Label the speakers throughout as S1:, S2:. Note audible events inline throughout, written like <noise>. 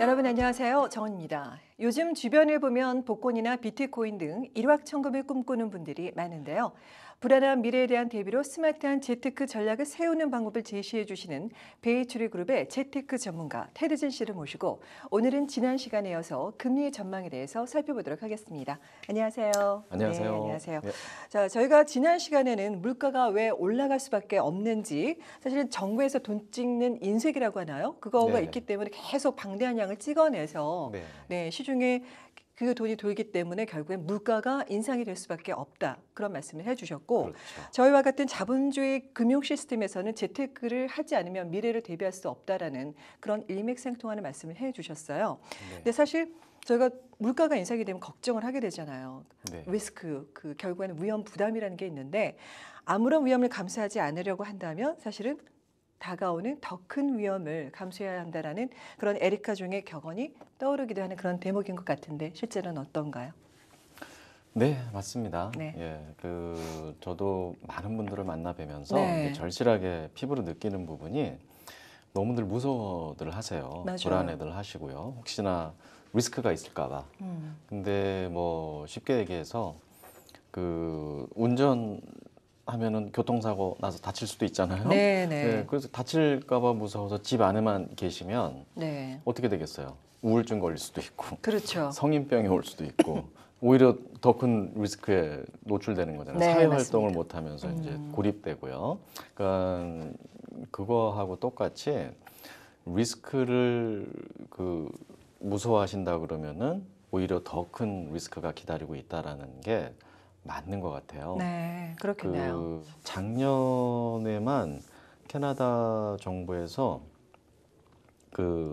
S1: 여러분 안녕하세요. 정은입니다. 요즘 주변을 보면 복권이나 비트코인 등 일확천금을 꿈꾸는 분들이 많은데요. 불안한 미래에 대한 대비로 스마트한 재테크 전략을 세우는 방법을 제시해 주시는 베이추리 그룹의 재테크 전문가 테드진 씨를 모시고 오늘은 지난 시간에 이어서 금리 전망에 대해서 살펴보도록 하겠습니다. 안녕하세요. 안녕하세요. 네, 안녕하세요. 네. 자, 저희가 지난 시간에는 물가가 왜 올라갈 수밖에 없는지 사실은 정부에서 돈 찍는 인색이라고 하나요? 그거가 네. 있기 때문에 계속 방대한 양을 찍어내서 네, 네 시중 나중에 그 돈이 돌기 때문에 결국엔 물가가 인상이 될 수밖에 없다 그런 말씀을 해주셨고 그렇죠. 저희와 같은 자본주의 금융 시스템에서는 재테크를 하지 않으면 미래를 대비할 수 없다라는 그런 일맥상통하는 말씀을 해주셨어요. 네. 근데 사실 저희가 물가가 인상이 되면 걱정을 하게 되잖아요. 네. 위스크그 결국에는 위험 부담이라는 게 있는데 아무런 위험을 감수하지 않으려고 한다면 사실은 다가오는 더 큰 위험을 감수해야 한다라는 그런 에리카 종의 격언이 떠오르기도 하는 그런 대목인 것 같은데 실제로는 어떤가요?
S2: 네, 맞습니다. 네. 예, 그 저도 많은 분들을 만나 뵈면서 네. 절실하게 피부로 느끼는 부분이 너무들 무서워들 하세요. 맞아요. 불안해들 하시고요. 혹시나 리스크가 있을까봐. 음. 근데 뭐 쉽게 얘기해서 그 운전 하면은 교통사고 나서 다칠 수도 있잖아요. 네, 네. 네, 그래서 다칠까봐 무서워서 집 안에만 계시면 네. 어떻게 되겠어요? 우울증 걸릴 수도 있고, 그렇죠. <laughs> 성인병이 올 수도 있고, 오히려 더 큰 리스크에 노출되는 거잖아요. 네, 사회 활동을 못 하면서 음. 이제 고립되고요. 그러니까 그거하고 똑같이 리스크를 그 무서워하신다 그러면은 오히려 더 큰 리스크가 기다리고 있다라는 게 맞는 것 같아요.
S1: 네, 그렇겠네요. 그
S2: 작년에만 캐나다 정부에서 그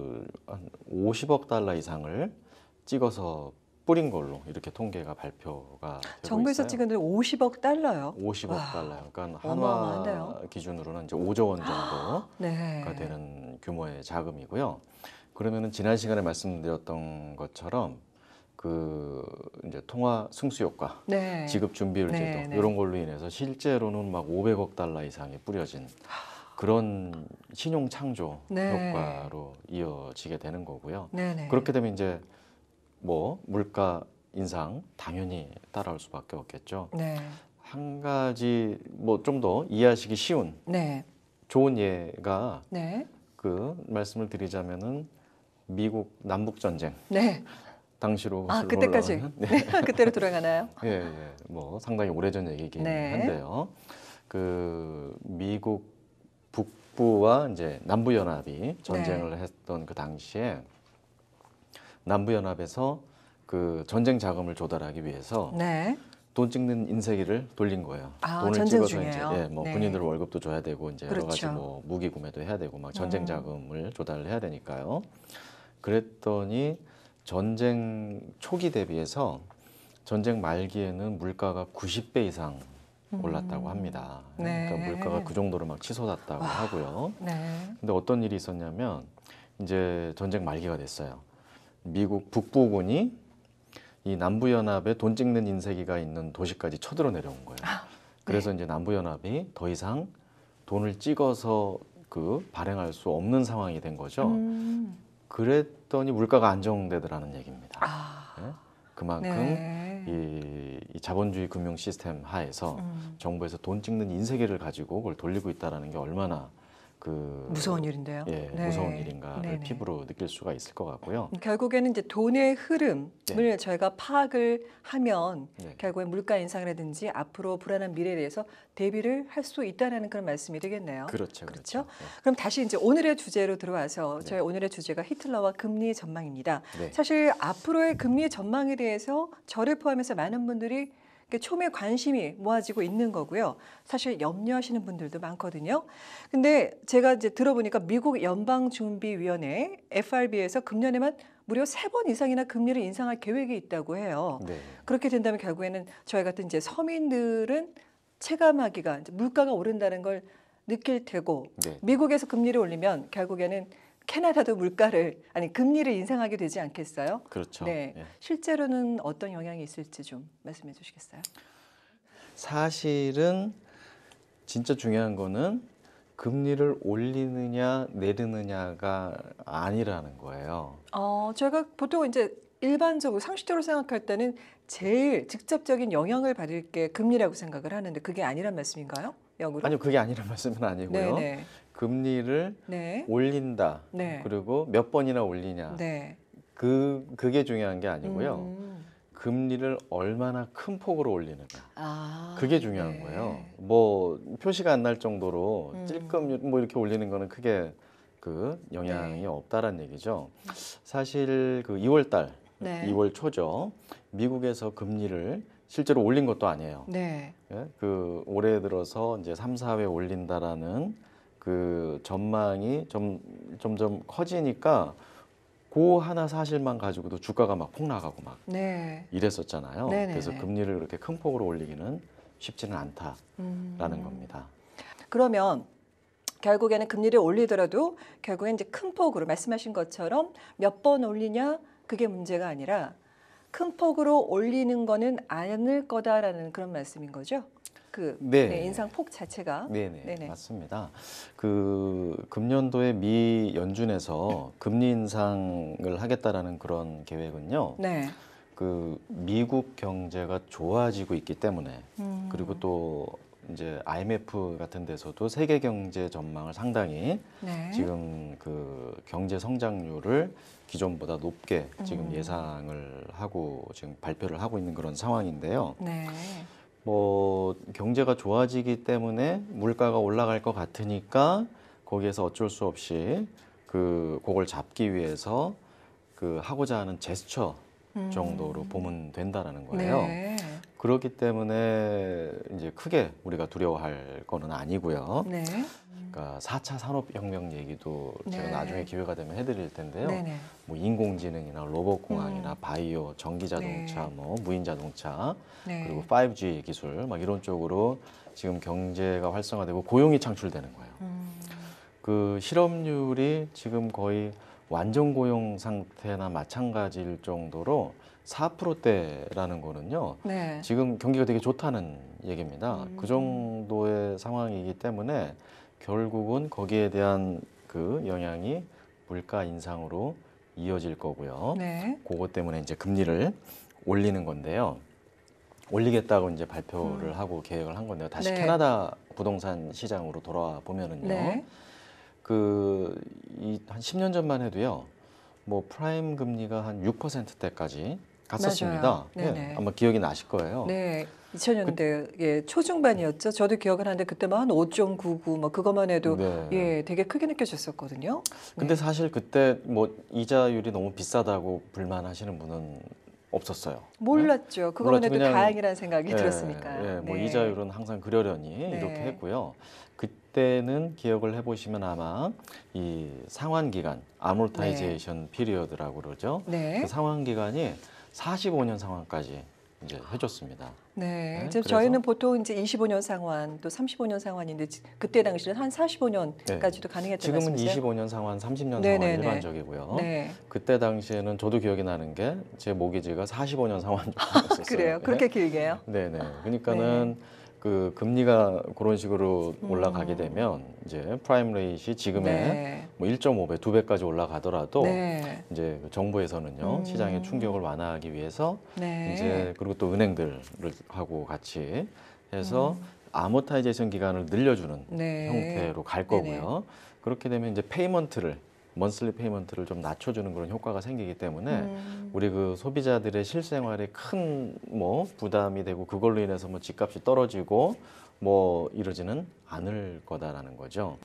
S2: 한 50억 달러 이상을 찍어서 뿌린 걸로 이렇게 통계가 발표가 되고 정부에서 있어요. 찍은
S1: 돈 50억 달러요.
S2: 50억 와, 달러요. 그러니까 한화 기준으로는 이제 5조 원 정도가 네. 되는 규모의 자금이고요. 그러면은 지난 시간에 말씀드렸던 것처럼 그 이제 통화 승수 효과,
S1: 네. 지급
S2: 준비율 네, 제도 네, 이런 걸로 인해서 실제로는 막 500억 달러 이상이 뿌려진 그런 신용 창조 네. 효과로 이어지게 되는 거고요. 네, 네. 그렇게 되면 이제 뭐 물가 인상 당연히 따라올 수밖에 없겠죠. 네. 한 가지 뭐 좀 더 이해하시기 쉬운 네. 좋은 예가 네. 그 말씀을 드리자면은 미국 남북 전쟁. 네. 당시로 아 그때까지 <laughs> 네. 아, 그때로 돌아가나요? 예, 예, 뭐 상당히 오래전 얘기긴 네. 한데요. 그 미국 북부와 이제 남부 연합이 전쟁을 네. 했던 그 당시에 남부 연합에서 그 전쟁 자금을 조달하기 위해서 네. 돈 찍는 인쇄기를 돌린 거예요. 아, 돈을 찍어서 중이에요? 이제 예, 뭐 네. 군인들 월급도 줘야 되고 이제 그렇죠. 여러 가지 그렇죠. 뭐 무기 구매도 해야 되고 막 전쟁 음. 자금을 음. 조달을 해야 되니까요. 그랬더니 전쟁 초기 대비해서 전쟁 말기에는 물가가 90배 이상 음. 올랐다고 합니다. 네. 그러니까 물가가 그 정도로 막 치솟았다고 와. 하고요. 네. 근데 어떤 일이 있었냐면 이제 전쟁 말기가 됐어요. 미국 북부군이 이 남부연합에 돈 찍는 인쇄기가 있는 도시까지 쳐들어 내려온 거예요. 아, 네. 그래서 이제 남부연합이 더 이상 돈을 찍어서 그 발행할 수 없는 상황이 된 거죠. 음. 그랬더니 물가가 안정되더라는 얘기입니다. 아. 네? 그만큼 네. 이, 이, 자본주의 금융 시스템 하에서 음. 정부에서 돈 찍는 인쇄계를 가지고 그걸 돌리고 있다라는 게 얼마나 그 무서운 일인데요. 예, 네. 무서운 일인가를 그 네네. 피부로 느낄 수가 있을 것 같고요.
S1: 음, 결국에는 이제 돈의 흐름을 네. 저희가 파악을 하면 네. 결국에 물가 인상이라든지 앞으로 불안한 미래에 대해서 대비를 할 수있다는 그런 말씀이 되겠네요. 그렇죠. 그렇죠. 그렇죠? 네. 그럼 다시 이제 오늘의 주제로 들어와서 네. 저희 오늘의 주제가 히틀러와 금리 전망입니다. 네. 사실 앞으로의 금리 전망에 대해서 저를 포함해서 많은 분들이 그러니까 촉매 관심이 모아지고 있는 거고요. 사실 염려하시는 분들도 많거든요. 근데 제가 이제 들어보니까 미국 연방준비위원회 FRB에서 금년에만 무려 세 번 이상이나 금리를 인상할 계획이 있다고 해요. 네. 그렇게 된다면 결국에는 저희 같은 이제 서민들은 체감하기가 물가가 오른다는 걸 느낄 테고 네. 미국에서 금리를 올리면 결국에는 캐나다도 물가를 아니 금리를 인상하게 되지 않겠어요?
S2: 그렇죠. 네. 예.
S1: 실제로는 어떤 영향이 있을지 좀 말씀해 주시겠어요?
S2: 사실은 진짜 중요한 거는 금리를 올리느냐 내리느냐가 아니라는 거예요.
S1: 어, 제가 보통 이제 일반적으로 상식적으로 생각할 때는 제일 직접적인 영향을 받을 게 금리라고 생각을 하는데 그게 아니란 말씀인가요? 영어로 아니요, 그게
S2: 아니란 말씀은 아니고요. 네네. 금리를 네. 올린다. 네. 그리고 몇 번이나 올리냐. 네. 그 그게 중요한 게 아니고요. 음. 금리를 얼마나 큰 폭으로 올리느냐. 아, 그게 중요한 네. 거예요. 뭐 표시가 안 날 정도로 음. 찔끔 뭐 이렇게 올리는 거는 크게 그 영향이 네. 없다라는 얘기죠. 사실 그 2월 달, 네. 2월 초죠. 미국에서 금리를 실제로 올린 것도 아니에요. 네. 예? 그 올해 들어서 이제 3, 4회 올린다라는 그 전망이 점, 점점 커지니까 고 하나 사실만 가지고도 주가가 막 폭락하고 막
S1: 네.
S2: 이랬었잖아요. 네네 네, 네. 그래서 금리를 그렇게 큰 폭으로 올리기는 쉽지는 않다라는 음. 겁니다.
S1: 그러면 결국에는 금리를 올리더라도 결국엔 이제 큰 폭으로 말씀하신 것처럼 몇 번 올리냐 그게 문제가 아니라 큰 폭으로 올리는 거는 않을 거다라는 그런 말씀인 거죠. 리스크 그, 네. 네, 인상 폭 자체가 네네, 네네. 네. 맞습니다.
S2: 그 금년도에 미 연준에서 금리 인상을 하겠다라는 그런 계획은요. 네. 그 미국 경제가 좋아지고 있기 때문에 음. 그리고 또 이제 IMF 같은 데서도 세계 경제 전망을 상당히 네. 지금 그 경제 성장률을 기존보다 높게 지금 음. 예상을 하고 지금 발표를 하고 있는 그런 상황인데요. 네. 뭐 경제가 좋아지기 때문에 물가가 올라갈 것 같으니까 거기에서 어쩔 수 없이 그 그걸 잡기 위해서 그 하고자 하는 제스처 음. 정도로 보면 된다라는 거예요. 네. 그렇기 때문에 이제 크게 우리가 두려워할 거는 아니고요. 네. 그러니까 4차 산업혁명 얘기도 제가 네. 나중에 기회가 되면 해드릴 텐데요. 네네. 뭐 인공지능이나 로봇공학이나 음. 바이오, 전기자동차, 네. 뭐 무인자동차, 네. 그리고 5G 기술 막 이런 쪽으로 지금 경제가 활성화되고 고용이 창출되는 거예요. 음. 그 실업률이 지금 거의 완전 고용 상태나 마찬가지일 정도로 4%대라는 거는요. 네. 지금 경기가 되게 좋다는 얘기입니다. 음. 그 정도의 상황이기 때문에 결국은 거기에 대한 그 영향이 물가 인상으로 이어질 거고요. 네. 그것 때문에 이제 금리를 올리는 건데요. 올리겠다고 이제 발표를 음. 하고 계획을 한 건데요. 다시 네. 캐나다 부동산 시장으로 돌아와 보면은요. 네. 그한 10년 전만 해도요. 뭐 프라임 금리가 한 6%대까지 갔었습니다. 네, 예, 네. 아마 기억이 나실 거예요.
S1: 네. 2000년대 그, 예, 초중반이었죠. 저도 기억을 하는데 그때만 5.99, 뭐 그것만 해도 네. 예, 되게 크게 느껴졌었거든요.
S2: 근데 네. 사실 그때 뭐 이자율이 너무 비싸다고 불만하시는 분은 없었어요. 몰랐죠. 네? 그거만 해도 다행이라는 생각이 예, 들었으니까. 예, 뭐 네. 이자율은 항상 그려려니 이렇게 했고요. 그 그때는 기억을 해보시면 아마 이 상환 기간, 아몰타이제이션 네. 피리어드라고 그러죠. 네. 그 상환 기간이 45년 상환까지 이제 해줬습니다.
S1: 네, 네. 지금 저희는 보통 이제 25년 상환 또 35년 상환인데 그때 당시는 한 45년까지도 네. 가능했던 지금은 말씀이세요?
S2: 25년 상환, 30년 네네네. 상환 일반적이고요. 네. 그때 당시에는 저도 기억이 나는 게 제 모기지가 45년 상환. 아,
S1: 그래요? 그렇게 길게요?
S2: 네, 네. 그러니까는. 네. 그 금리가 그런 식으로 올라가게 음. 되면 이제 프라임 레이시 지금의 네. 뭐 1.5배, 2배까지 올라가더라도 네. 이제 그 정부에서는요 음. 시장의 충격을 완화하기 위해서
S1: 네. 이제
S2: 그리고 또 은행들을 하고 같이 해서 음. 아모타이제이션 기간을 늘려주는 네. 형태로 갈 거고요. 네네. 그렇게 되면 이제 페이먼트를 먼슬리 페이먼트를 좀 낮춰주는 그런 효과가 생기기 때문에 음. 우리 그 소비자들의 실생활에 큰 뭐 부담이 되고 그걸로 인해서 뭐 집값이 떨어지고 뭐 이러지는 않을 거다라는 거죠.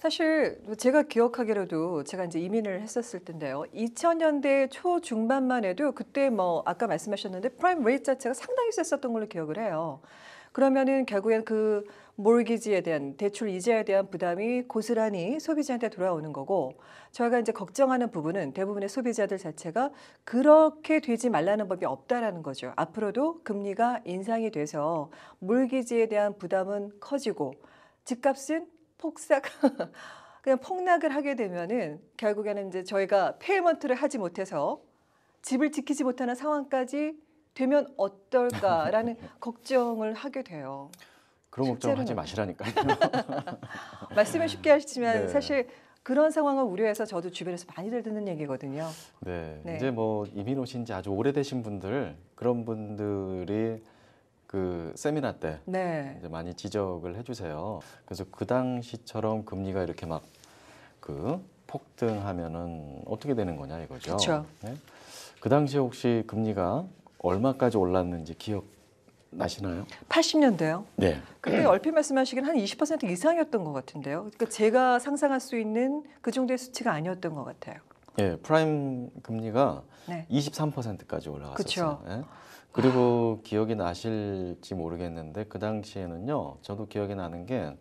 S1: 사실 제가 기억하기로도 제가 이제 이민을 했었을 텐데요. 2000년대 초 중반만 해도 그때 뭐 아까 말씀하셨는데 프라임 레이트 자체가 상당히 셌었던 걸로 기억을 해요. 그러면은 결국엔 그 몰기지에 대한 대출 이자에 대한 부담이 고스란히 소비자한테 돌아오는 거고 저희가 이제 걱정하는 부분은 대부분의 소비자들 자체가 그렇게 되지 말라는 법이 없다라는 거죠. 앞으로도 금리가 인상이 돼서 몰기지에 대한 부담은 커지고 집값은 폭삭 <laughs> 그냥 폭락을 하게 되면은 결국에는 이제 저희가 페이먼트를 하지 못해서 집을 지키지 못하는 상황까지 되면 어떨까라는 <laughs> 걱정을 하게 돼요.
S2: 그런 걱정하지 마시라니까요.
S1: <laughs> 말씀을 쉽게 하시지만 네. 사실 그런 상황을 우려해서 저도 주변에서 많이들 듣는 얘기거든요. 네, 네. 이제
S2: 뭐 이민 오신 지 아주 오래되신 분들 그런 분들이 그 세미나 때 네. 이제 많이 지적을 해주세요. 그래서 그 당시처럼 금리가 이렇게 막 그 폭등하면은 어떻게 되는 거냐 이거죠. 그렇죠. 네? 그 당시에 혹시 금리가 얼마까지 올랐는지 기억 나시나요?
S1: 80년대요. 네. 그때 얼핏 말씀하시긴 한20% 이상이었던 것 같은데요. 그러니까 제가 상상할 수 있는 그 정도의 수치가 아니었던 것 같아요.
S2: 예, 프라임 금리가 네. 23%까지 올라갔었어요. 예. 그리고 아... 기억이 나실지 모르겠는데 그 당시에는요. 저도 기억이 나는 게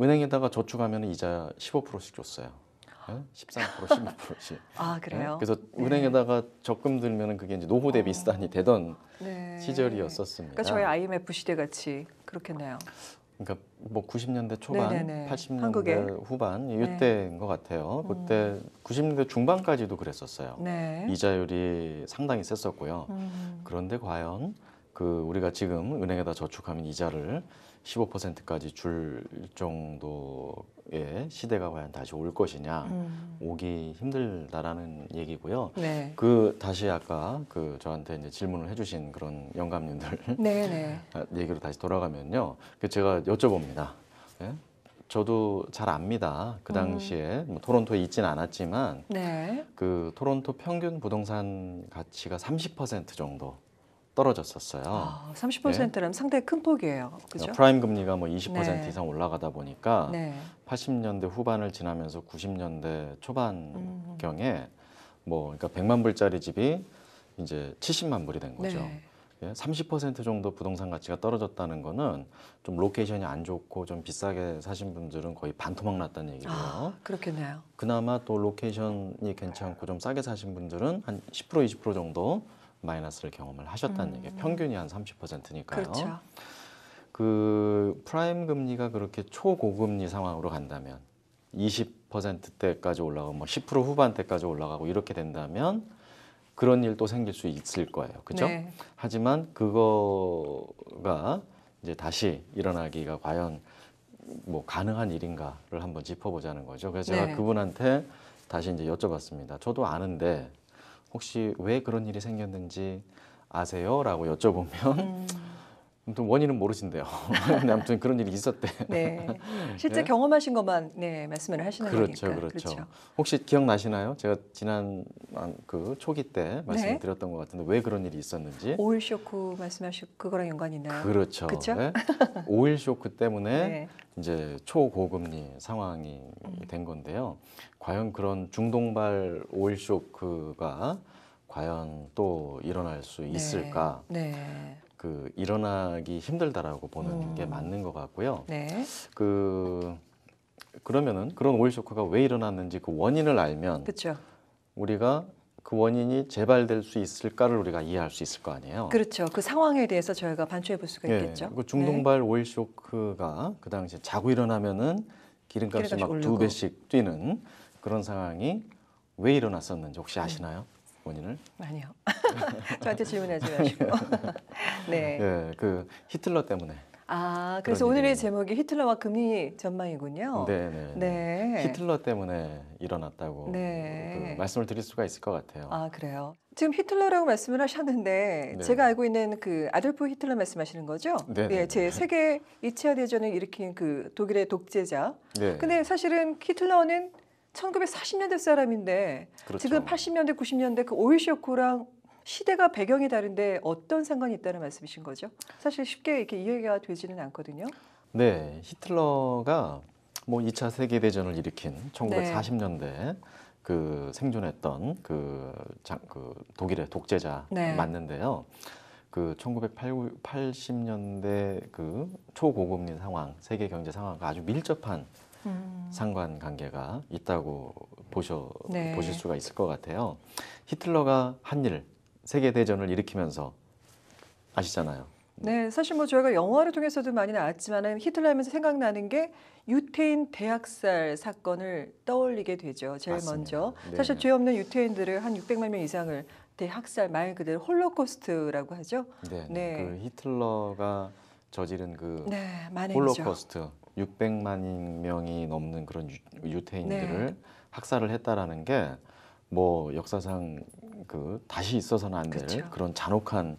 S2: 은행에다가 저축하면 이자 15%씩 줬어요. 13% 어? 16%씩. <laughs> 아 그래요? 예? 그래서 네. 은행에다가 적금 들면은 그게 이제 노후 대비 어. 수단이 되던 네. 시절이었었습니다. 그러니까 저희
S1: IMF 시대 같이 그렇겠네요.
S2: 그러니까 뭐 90년대 초반, 네네네. 80년대 한국에. 후반 네. 이때인 네. 것 같아요. 음. 그때 음. 90년대 중반까지도 그랬었어요. 네. 이자율이 상당히 셌었고요. 음. 그런데 과연 그 우리가 지금 은행에다 저축하면 이자를 15%까지 줄 정도의 시대가 과연 다시 올 것이냐 음. 오기 힘들다라는 얘기고요. 네. 그 다시 아까 그 저한테 이제 질문을 해주신 그런 영감님들 <laughs> 네, 네. 아, 얘기로 다시 돌아가면요. 그 제가 여쭤봅니다. 예? 저도 잘 압니다. 그 음. 당시에 뭐 토론토에 있진 않았지만 네. 그 토론토 평균 부동산 가치가 30% 정도 떨어졌었어요. 아, 30%라면
S1: 네. 예. 상당히 큰 폭이에요. 그죠? 어, 프라임 금리가 뭐 20% 네. 이상
S2: 올라가다 보니까 네. 80년대 후반을 지나면서 90년대 초반경에 음. 뭐 그러니까 100만 불짜리 집이 이제 70만 불이 된 거죠. 네. 30% 예, 정도 부동산 가치가 떨어졌다는 거는 좀 로케이션이 안 좋고 좀 비싸게 사신 분들은 거의 반토막 났다는 얘기고요.
S1: 아, 그렇겠네요.
S2: 그나마 또 로케이션이 괜찮고 좀 싸게 사신 분들은 한 10% 20% 정도 마이너스를 경험을 하셨다는 음. 얘기예요. 평균이 한 30%니까요. 그렇죠. 그 프라임 금리가 그렇게 초고금리 상황으로 간다면 20%대까지 올라가고 뭐10% 후반대까지 올라가고 이렇게 된다면 그런 일도 생길 수 있을 거예요. 그죠? 네. 하지만 그거가 이제 다시 일어나기가 과연 뭐 가능한 일인가를 한번 짚어보자는 거죠. 그래서 네. 제가 그분한테 다시 이제 여쭤봤습니다. 저도 아는데 혹시 왜 그런 일이 생겼는지 아세요? 라고 여쭤보면 음. <laughs> 아무튼 원인은 모르신대요. <laughs> 아무튼 그런 일이 있었대. 네. <laughs> 실제 네?
S1: 경험하신 것만 네, 말씀을 하시는 그렇죠, 거니까. 그렇죠. 그렇죠.
S2: 혹시 기억나시나요? 제가 지난 아, 그 초기 때 말씀드렸던 네? 것 같은데 왜 그런 일이 있었는지. 오일
S1: 쇼크 말씀하셨 그거랑 연관이 있나요? 그렇죠. 그렇죠? 네?
S2: 오일 쇼크 때문에 <laughs> 네. 이제 초고금리 상황이 음. 된 건데요. 과연 그런 중동발 오일 쇼크가 과연 또 일어날 수 네. 있을까? 네. 그 일어나기 힘들다라고 보는 음. 게 맞는 것 같고요. 네. 그 그러면은 그런 오일 쇼크가 왜 일어났는지 그 원인을 알면 그쵸. 우리가 그 원인이 재발될 수 있을까를 우리가 이해할 수 있을 거 아니에요. 그렇죠.
S1: 그 상황에 대해서 저희가 반추해 볼 수가 예. 있겠죠. 그 중동발
S2: 네. 오일 쇼크가 그 당시에 자고 일어나면은 기름값이 막 두 배씩 뛰는 그런 상황이 왜 일어났었는지 혹시 아시나요? 원인을?
S1: 아니요. <laughs> 저한테 질문하지 마시고. <laughs> 네.
S2: 예, 그 히틀러 때문에.
S1: 아, 그래서 오늘의 일이... 제목이 히틀러와 금리 전망이군요. 네네. 네. 네. 히틀러
S2: 때문에 일어났다고 네. 그 말씀을 드릴 수가 있을 것 같아요.
S1: 아, 그래요. 지금 히틀러라고 말씀을 하셨는데 네. 제가 알고 있는 그아들프 히틀러 말씀하시는 거죠? 네. 네. 예, 제 세계 2차 대전을 일으킨 그 독일의 독재자. 네. 근데 사실은 히틀러는 1940년대 사람인데 그렇죠. 지금 80년대 90년대 그 오일 쇼크랑 시대가 배경이 다른데 어떤 상관이 있다는 말씀이신 거죠? 사실 쉽게 이렇게 이해가 되지는 않거든요.
S2: 네, 히틀러가 뭐 2차 세계 대전을 일으킨 1940년대 네. 그 생존했던 그, 장, 그 독일의 독재자 네. 맞는데요. 그 1980년대 그 초고금리 상황, 세계 경제 상황과 아주 밀접한 음. 상관관계가 있다고 보셔, 네. 보실 수가 있을 것 같아요. 히틀러가 한일 세계 대전을 일으키면서 아시잖아요.
S1: 네, 사실 뭐 저희가 영화를 통해서도 많이 나왔지만 히틀러 하면서 생각나는 게 유태인 대학살 사건을 떠올리게 되죠. 제일 맞습니다. 먼저. 네. 사실 죄 없는 유태인들을 한 600만 명 이상을 대학살 말 그대로 홀로코스트라고 하죠.
S2: 네, 네. 그 히틀러가 저지른 그
S1: 네, 홀로코스트
S2: 600만 명이 넘는 그런 유, 태인들을 네. 학살을 했다라는 게 뭐 역사상 그 다시 있어서는 안 될 그런 잔혹한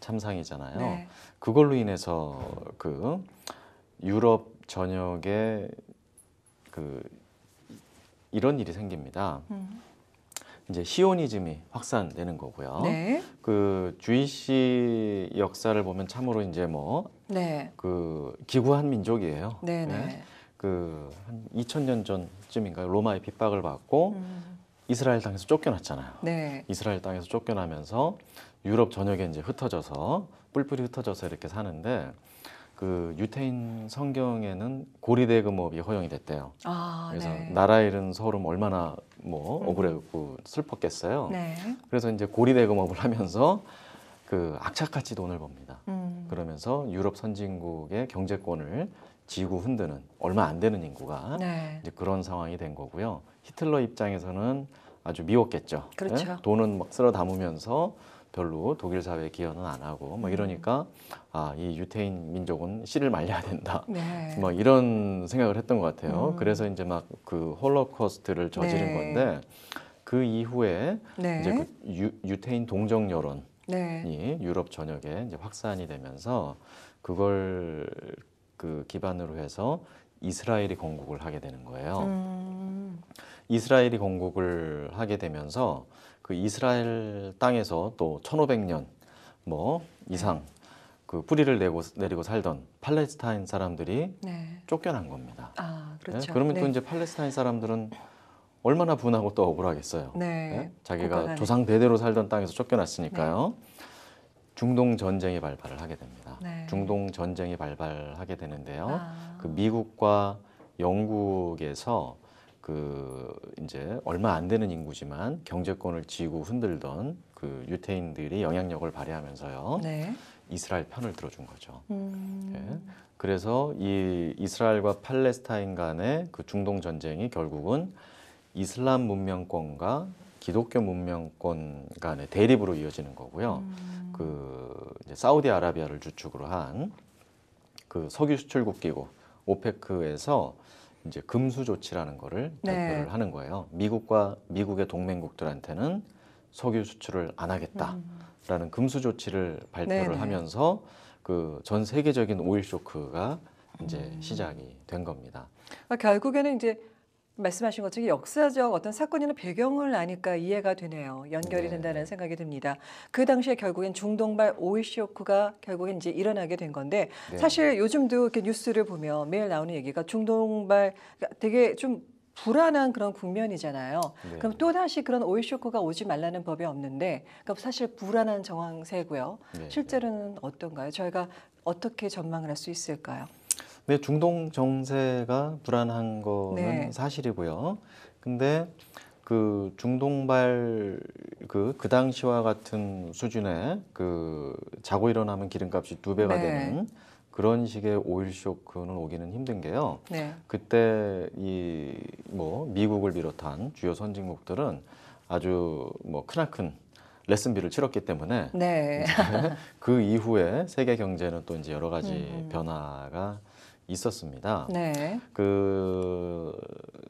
S2: 참상이잖아요. 네. 그걸로 인해서 그 유럽 전역에 그 이런 일이 생깁니다. 음. 이제 시오니즘이 확산되는 거고요. 네. 그 주이시 역사를 보면 참으로 이제 뭐 네. 그 기구한 민족이에요. 네, 네. 그한 2000년 전쯤인가요? 로마의 핍박을 받고 음. 이스라엘 땅에서 쫓겨났잖아요. 네. 이스라엘 땅에서 쫓겨나면서 유럽 전역에 이제 흩어져서 뿔뿔이 흩어져서 이렇게 사는데 그 유태인 성경에는 고리대금업이 허용이 됐대요. 아, 그래서 네. 나라 잃은 서울은 얼마나 뭐 억울했고 음. 슬펐겠어요. 네. 그래서 이제 고리대금업을 하면서 그 악착같이 돈을 법니다. 음. 그러면서 유럽 선진국의 경제권을 지구 흔드는 얼마 안 되는 인구가 네. 이제 그런 상황이 된 거고요. 히틀러 입장에서는 아주 미웠겠죠. 네? 그렇죠. 네? 돈은 막 뭐 쓸어 담으면서 별로 독일 사회에 기여는 안 하고 뭐 음. 이러니까 아이 유태인 민족은 씨를 말려야 된다 네. 뭐 이런 생각을 했던 것 같아요. 음. 그래서 이제 막 그 홀로코스트를 저지른 네. 건데 그 이후에 네. 이제 그 유, 유태인 동정 여론 네. 유럽 전역에 이제 확산이 되면서 그걸 그 기반으로 해서 이스라엘이 건국을 하게 되는 거예요. 음. 이스라엘이 건국을 하게 되면서 그 이스라엘 땅에서 또 1500년 뭐 이상 그 뿌리를 내고 내리고 살던 팔레스타인 사람들이 네. 쫓겨난 겁니다. 아, 그렇죠. 네? 그러면 네. 또 이제 팔레스타인 사람들은 얼마나 분하고 또 억울하겠어요. 네. 네? 자기가 고 조상 대대로 살던 땅에서 쫓겨났으니까요. 네. 중동 전쟁이 발발을 하게 됩니다. 네. 중동 전쟁이 발발하게 되는데요. 아. 그 미국과 영국에서 그 이제 얼마 안 되는 인구지만 경제권을 쥐고 흔들던 그 유태인들이 영향력을 발휘하면서요. 네. 이스라엘 편을 들어준 거죠.
S1: 음. 네.
S2: 그래서 이 이스라엘과 팔레스타인 간의 그 중동 전쟁이 결국은 이슬람 문명권과 기독교 문명권 간의 대립으로 이어지는 거고요. 음. 그 사우디아라비아를 주축으로 한 그 석유 수출국 기구 오페크에서 이제 금수 조치라는 거를 네. 발표를 네. 하는 거예요. 미국과 미국의 동맹국들한테는 석유 수출을 안 하겠다라는 음. 금수 조치를 발표를 네네. 하면서 그 전 세계적인 오일 쇼크가 이제 음. 시작이 된 겁니다.
S1: 아, 결국에는 이제 말씀하신 것처럼 역사적 어떤 사건이나 배경을 아니까 이해가 되네요. 연결이 네. 된다는 생각이 듭니다. 그 당시에 결국엔 중동발 오이시오크가 결국엔 이제 일어나게 된 건데 네. 사실 요즘도 이렇게 뉴스를 보면 매일 나오는 얘기가 중동발 그러니까 되게 좀 불안한 그런 국면이잖아요. 네. 그럼 또 다시 그런 오일 쇼크가 오지 말라는 법이 없는데, 그럼 사실 불안한 정황세고요. 네. 실제로는 어떤가요? 저희가 어떻게 전망을 할 수 있을까요?
S2: 근 네, 중동 정세가 불안한 거는 네. 사실이고요. 근데 그 중동발 그, 그 당시와 같은 수준의 그 자고 일어나면 기름값이 두 배가 네. 되는 그런 식의 오일 쇼크는 오기는 힘든 게요. 네. 그때 이 뭐 미국을 비롯한 주요 선진국들은 아주 뭐 크나큰 레슨비를 치렀기 때문에 네. 그 이후에 세계 경제는 또 이제 여러 가지 음, 음. 변화가 있었습니다. 네. 그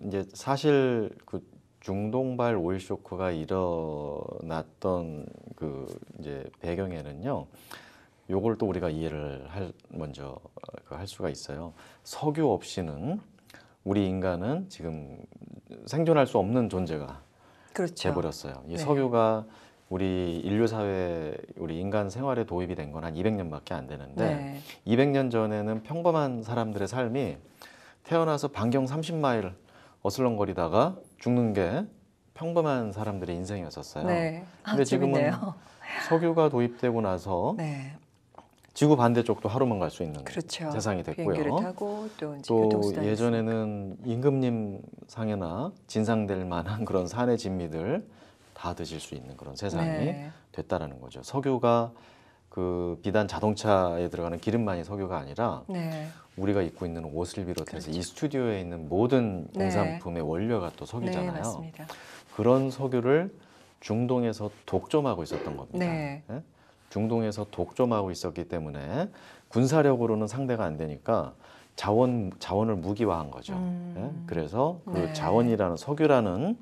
S2: 이제 사실 그 중동발 오일 쇼크가 일어났던 그 이제 배경에는요. 요걸 또 우리가 이해를 할 먼저 그 할 수가 있어요. 석유 없이는 우리 인간은 지금 생존할 수 없는 존재가 그렇죠. 돼버렸어요. 이 네. 석유가 우리 인류 사회 우리 인간 생활에 도입이 된 건 한 200년밖에 안 되는데 네. 200년 전에는 평범한 사람들의 삶이 태어나서 반경 30마일 어슬렁거리다가 죽는 게 평범한 사람들의 인생이었었어요. 네.
S1: 아, 근데 지금은
S2: 석유가 도입되고 나서 <laughs> 네. 지구 반대쪽도 하루만 갈 수 있는 그렇죠. 세상이 됐고요. 또, 또 예전에는 임금님 상해나 진상될 만한 그런 산의 진미들 다 드실 수 있는 그런 세상이 네. 됐다라는 거죠. 석유가 그 비단 자동차에 들어가는 기름만이 석유가 아니라 네. 우리가 입고 있는 옷을 비롯해서 그렇죠. 이 스튜디오에 있는 모든 네. 공산품의 원료가 또 석유잖아요. 네, 그런 석유를 중동에서 독점하고 있었던 겁니다. 네. 예? 중동에서 독점하고 있었기 때문에 군사력으로는 상대가 안 되니까 자원 자원을 무기화한 거죠. 음. 예? 그래서 그 네. 자원이라는 석유라는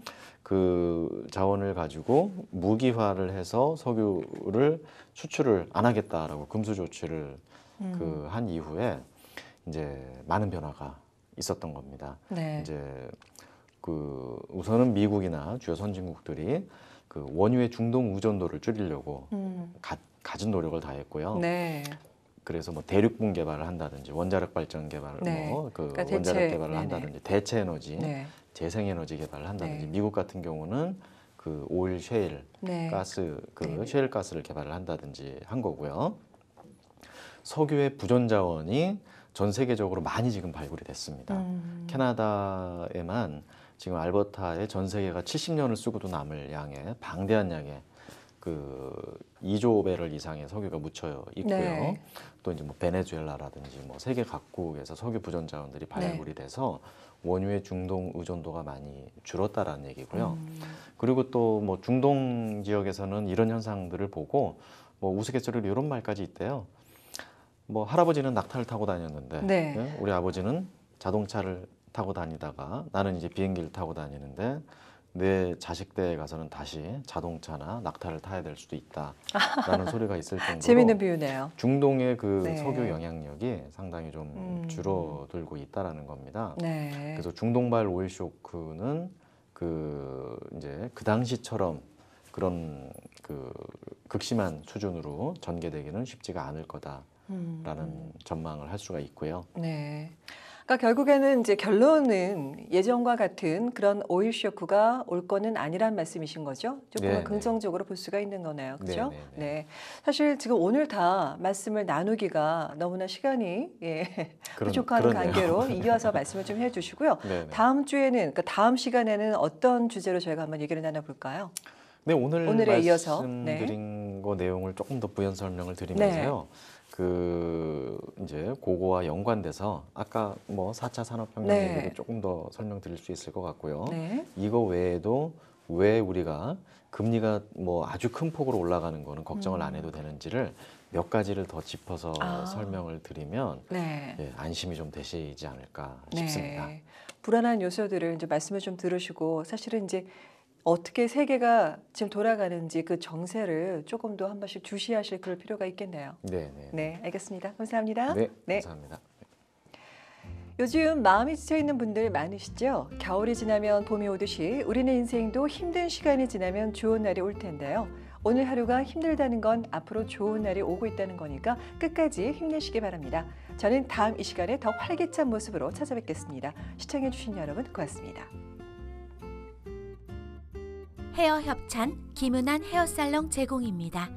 S2: 그 자원을 가지고 무기화를 해서 석유를 추출을 안 하겠다라고 금수 조치를
S1: 음. 그한
S2: 이후에 이제 많은 변화가 있었던 겁니다. 네. 이제 그 우선은 미국이나 주요 선진국들이 그 원유의 중동 의존도를 줄이려고 음. 가, 진 노력을 다했고요. 네. 그래서 뭐 대륙분 개발을 한다든지 원자력 발전 개발을 네. 뭐그 그러니까 원자력 대체, 개발을 네네. 한다든지 대체 에너지, 네. 재생 에너지 개발을 한다든지 네. 미국 같은 경우는 그 오일 쉐일 네. 가스 그 쉐일 가스를 개발을 한다든지 한 거고요. 석유의 부전 자원이 전 세계적으로 많이 지금 발굴이 됐습니다. 음. 캐나다에만 지금 알버타의 전 세계가 70년을 쓰고도 남을 양의 방대한 양의 그 2조 배럴 이상의 석유가 묻혀 있고요. 네. 또 이제 뭐 베네수엘라라든지 뭐 세계 각국에서 석유 부전 자원들이 네. 발굴이 네. 돼서 원유의 중동 의존도가 많이 줄었다라는 얘기고요. 음. 그리고 또 뭐 중동 지역에서는 이런 현상들을 보고 뭐 우스갯소리로 이런 말까지 있대요. 뭐 할아버지는 낙타를 타고 다녔는데 네. 예? 우리 아버지는 자동차를 타고 다니다가 나는 이제 비행기를 타고 다니는데 내 자식 대에 가서는 다시 자동차나 낙타를 타야 될 수도 있다라는
S1: <laughs> 소리가
S2: 있을 정도로 재밌는 비유네요. 중동의 그 네. 석유 영향력이 상당히 좀 음. 줄어들고 있다라는 겁니다. 네. 그래서 중동발 오일 쇼크는 그 이제 그 당시처럼 그런 그 극심한 수준으로 전개되기는 쉽지가 않을 거다라는
S1: 음.
S2: 전망을 할 수가 있고요.
S1: 네. 그러니까 결국에는 이제 결론은 예전과 같은 그런 오일 쇼크가 올 거는 아니란 말씀이신 거죠. 조금 네, 네, 긍정적으로 볼 수가 있는 거네요. 그렇죠? 네, 사실 지금 오늘 다 말씀을 나누기가 너무나 시간이 예, 그런, 부족한 그러네요. 관계로 <laughs> 이어서 말씀을 좀 해주시고요. 다음 주에는 그러니까 다음 시간에는 어떤 주제로 저희가 한번 얘기를 나눠볼까요?
S2: 네, 오늘 오늘에 이어서 말거 내용을 조금 더 부연 설명을 드리면서요. 그 이제 고거와 연관돼서 아까 뭐 4차 산업혁명 네. 얘기도 조금 더 설명드릴 수 있을 것 같고요. 네. 이거 외에도 왜 우리가 금리가 뭐 아주 큰 폭으로 올라가는 거는 걱정을 안 음. 해도 되는지를 몇 가지를 더 짚어서 아. 설명을 드리면 네. 예, 안심이 좀 되시지 않을까
S1: 네. 싶습니다. 불안한 요소들을 이제 말씀을 좀 들으시고 사실은 이제 어떻게 세계가 지금 돌아가는지 그 정세를 조금 더 한 번씩 주시하실 그럴 필요가 있겠네요. 네, 네. 네, 알겠습니다. 감사합니다. 네, 네. 감사합니다. 요즘 마음이 지쳐있는 분들 많으시죠? 겨울이 지나면 봄이 오듯이 우리네 인생도 힘든 시간이 지나면 좋은 날이 올 텐데요. 오늘 하루가 힘들다는 건 앞으로 좋은 날이 오고 있다는 거니까 끝까지 힘내시기 바랍니다. 저는 다음 이 시간에 더 활기찬 모습으로 찾아뵙겠습니다. 시청해주신 여러분 고맙습니다. 헤어 협찬 김은한 헤어살롱 제공입니다.